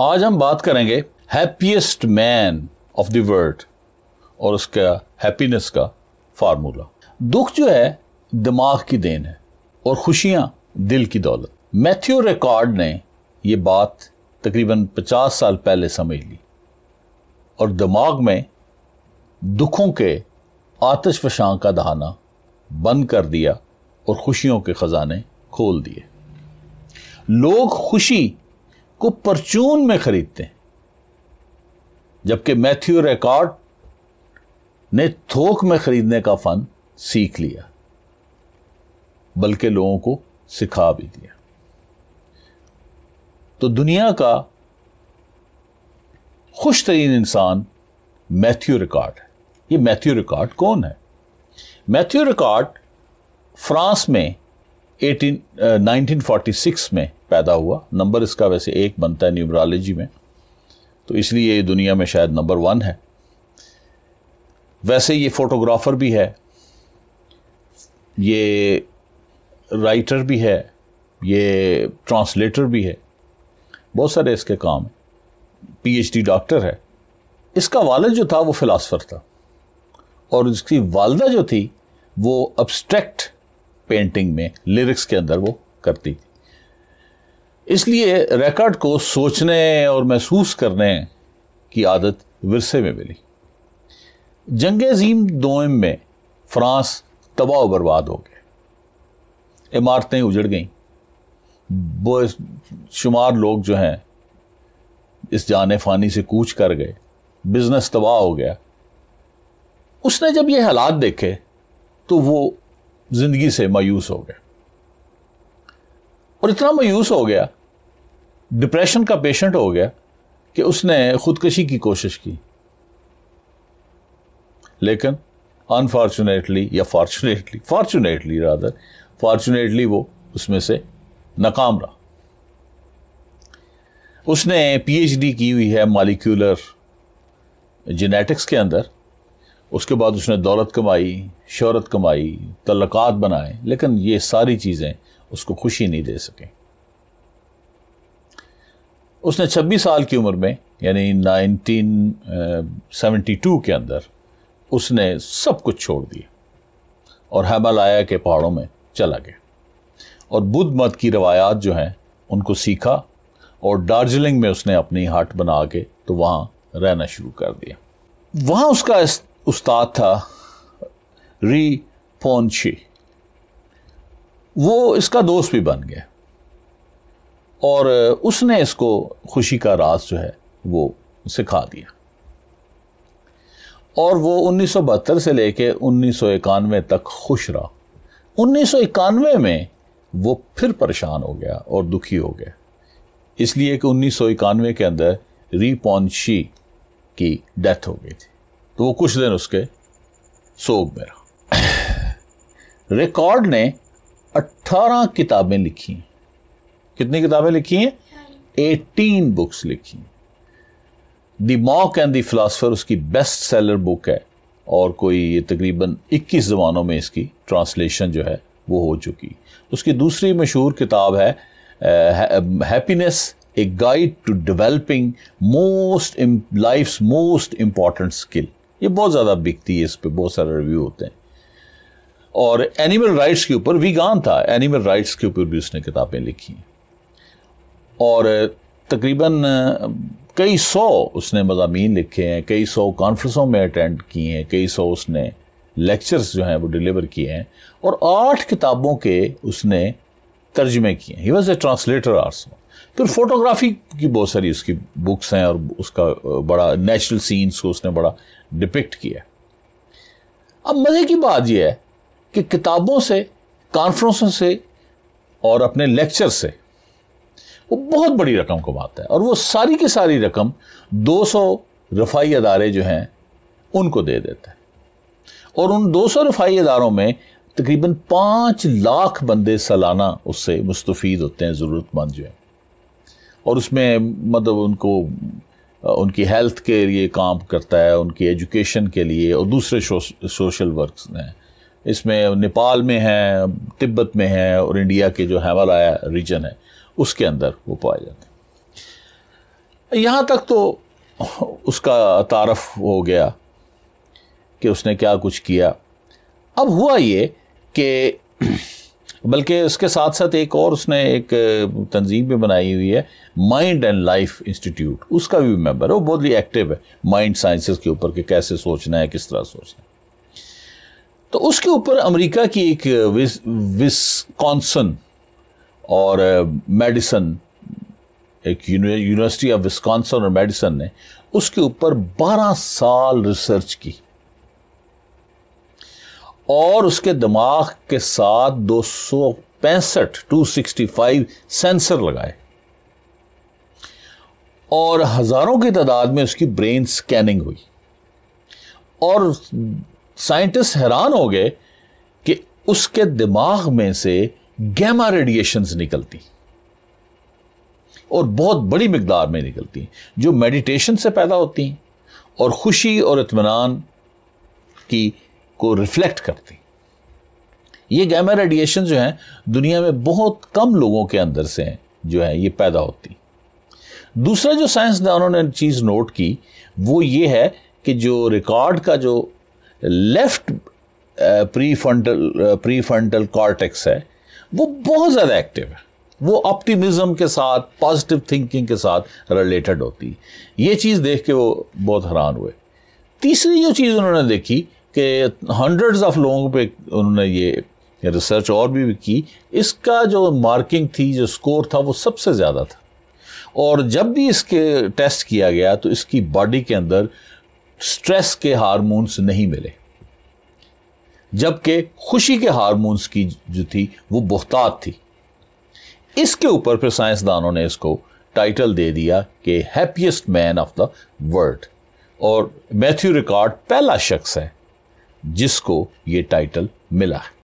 आज हम बात करेंगे happiest man of the world और उसका हैप्पीनेस का फार्मूला दुख जो है दिमाग की देन है और खुशियां दिल की दौलत मैथ्यू रिकॉर्ड ने ये बात तकरीबन 50 साल पहले समझ ली और दिमाग में दुखों के आतश फशां का दहाना बंद कर दिया और खुशियों के ख़जाने खोल दिए लोग खुशी को परचून में खरीदते हैं जबकि मैथ्यू रिकॉर्ड ने थोक में खरीदने का फन सीख लिया बल्कि लोगों को सिखा भी दिया तो दुनिया का खुश तरीन इंसान मैथ्यू रिकॉर्ड है ये मैथ्यू रिकॉर्ड कौन है मैथ्यू रिकॉर्ड फ्रांस में 18 फोर्टी 1946 में पैदा हुआ नंबर इसका वैसे एक बनता है न्यूमरोलॉजी में तो इसलिए ये दुनिया में शायद नंबर वन है वैसे ये फोटोग्राफर भी है ये राइटर भी है ये ट्रांसलेटर भी है बहुत सारे इसके काम पीएचडी डॉक्टर है इसका वालद जो था वो फ़िलासफ़र था और इसकी वालदा जो थी वो अब्स्ट्रैक्ट पेंटिंग में लिरिक्स के अंदर वो करती थी इसलिए रिकॉर्ड को सोचने और महसूस करने की आदत विरसे में मिली जंग अजीम दोम में फ्रांस तबाह बर्बाद हो गए इमारतें उजड़ गईं शुमार लोग जो हैं इस जान फ़ानी से कूच कर गए बिजनेस तबाह हो गया उसने जब ये हालात देखे तो वो ज़िंदगी से मायूस हो गया और इतना मायूस हो गया डिप्रेशन का पेशेंट हो गया कि उसने खुदकशी की कोशिश की लेकिन अनफॉर्चुनेटली या फॉर्चुनेटली फॉर्चुनेटली रादर फॉर्चुनेटली वो उसमें से नाकाम रहा उसने पीएचडी की हुई है मालिक्यूलर जेनेटिक्स के अंदर उसके बाद उसने दौलत कमाई शहरत कमाई तलक़ात बनाए लेकिन ये सारी चीज़ें उसको खुशी नहीं दे सकें उसने 26 साल की उम्र में यानी 1972 के अंदर उसने सब कुछ छोड़ दिया और हिमालय के पहाड़ों में चला गया और बुद्ध मत की रवायात जो हैं उनको सीखा और दार्जिलिंग में उसने अपनी हट बना के तो वहाँ रहना शुरू कर दिया वहाँ उसका उस्ताद था री पोनशी वो इसका दोस्त भी बन गया और उसने इसको खुशी का राज जो है वो सिखा दिया और वो उन्नीस से लेके उन्नीस तक खुश रहा उन्नीस में वो फिर परेशान हो गया और दुखी हो गया इसलिए कि उन्नीस के अंदर रीपॉन्शी की डेथ हो गई थी तो वो कुछ दिन उसके सोग में रहा रिकॉर्ड ने 18 किताबें लिखी कितनी किताबें लिखी हैं एटीन बुक्स लिखी the monk and the philosopher उसकी बेस्ट सेलर बुक है और कोई ये तकरीबन 21 जबानों में इसकी ट्रांसलेशन जो है वो हो चुकी उसकी दूसरी मशहूर किताब है happiness a guide to developing most life most important skill ये बहुत ज़्यादा बिकती है इस पर बहुत सारे रिव्यू होते हैं और एनिमल राइट्स के ऊपर वीगान था एनिमल राइट्स के ऊपर भी उसने किताबें लिखी हैं और तकरीबन कई सौ उसने मजामी लिखे हैं कई सौ कॉन्फ्रेंसों में अटेंड किए हैं कई सौ उसने लेक्चर्स जो हैं वो डिलीवर किए हैं और आठ किताबों के उसने तर्जमे किए हैं ही वॉज ए ट्रांसलेटर आर्सो फिर फोटोग्राफी की बहुत सारी उसकी बुक्स हैं और उसका बड़ा नेचुरल सीन्स को उसने बड़ा डिपिक्ट किया अब मज़े की बात यह है कि किताबों से कॉन्फ्रेंसों से और अपने लेक्चर से वो बहुत बड़ी रकम कमाता है और वो सारी की सारी रकम 200 रफाई अदारे जो हैं उनको दे देता है और उन 200 रफाई अदारों में तकरीबन पाँच लाख बंदे सालाना उससे मुस्तफ़ होते हैं ज़रूरतमंद जो हैं और उसमें मतलब उनको उनकी हेल्थ के लिए काम करता है उनकी एजुकेशन के लिए और दूसरे शो, सोशल वर्क हैं इसमें नेपाल में हैं तिब्बत में हैं और इंडिया के जो हैमालया रीजन है उसके अंदर वो पाए जाते हैं यहाँ तक तो उसका तारफ हो गया कि उसने क्या कुछ किया अब हुआ ये कि बल्कि उसके साथ साथ एक और उसने एक तंजीम भी बनाई हुई है माइंड एंड लाइफ इंस्टीट्यूट उसका भी मेंबर है वो बहुत ही एक्टिव है माइंड साइंसेस के ऊपर कि कैसे सोचना है किस तरह सोचना है तो उसके ऊपर अमेरिका की एक विस और मेडिसन एक यूनिवर्सिटी ऑफ विस्कॉन्सन और मेडिसन ने उसके ऊपर 12 साल रिसर्च की और उसके दिमाग के साथ दो सौ पैंसठ टू सिक्सटी फाइव सेंसर लगाए और हजारों की तादाद में उसकी ब्रेन स्कैनिंग हुई और साइंटिस्ट हैरान हो गए कि उसके दिमाग में से गैमा रेडिएशंस निकलती और बहुत बड़ी मकदार में निकलती हैं जो मेडिटेशन से पैदा होती हैं और खुशी और इतमान की को रिफ्लेक्ट करती ये गैमा रेडिएशन जो हैं दुनिया में बहुत कम लोगों के अंदर से हैं जो है ये पैदा होती दूसरा जो साइंसदानों ने चीज़ नोट की वो ये है कि जो रिकॉर्ड का जो left prefrontal prefrontal cortex है वो बहुत ज़्यादा एक्टिव है वो ऑप्टिमिज्म के साथ पॉजिटिव थिंकिंग के साथ रिलेटेड होती ये चीज़ देख के वो बहुत हैरान हुए तीसरी जो चीज़ उन्होंने देखी कि हंड्रेड्स ऑफ लोगों पे उन्होंने ये रिसर्च और भी, भी की इसका जो मार्किंग थी जो स्कोर था वो सबसे ज़्यादा था और जब भी इसके टेस्ट किया गया तो इसकी बॉडी के अंदर स्ट्रेस के हार्मोन्स नहीं मिले जबकि खुशी के हारमोन्स की जो थी वो बहतात थी इसके ऊपर फिर साइंसदानों ने इसको टाइटल दे दिया कि happiest man of the world और मैथ्यू रिकॉर्ड पहला शख्स है जिसको ये टाइटल मिला है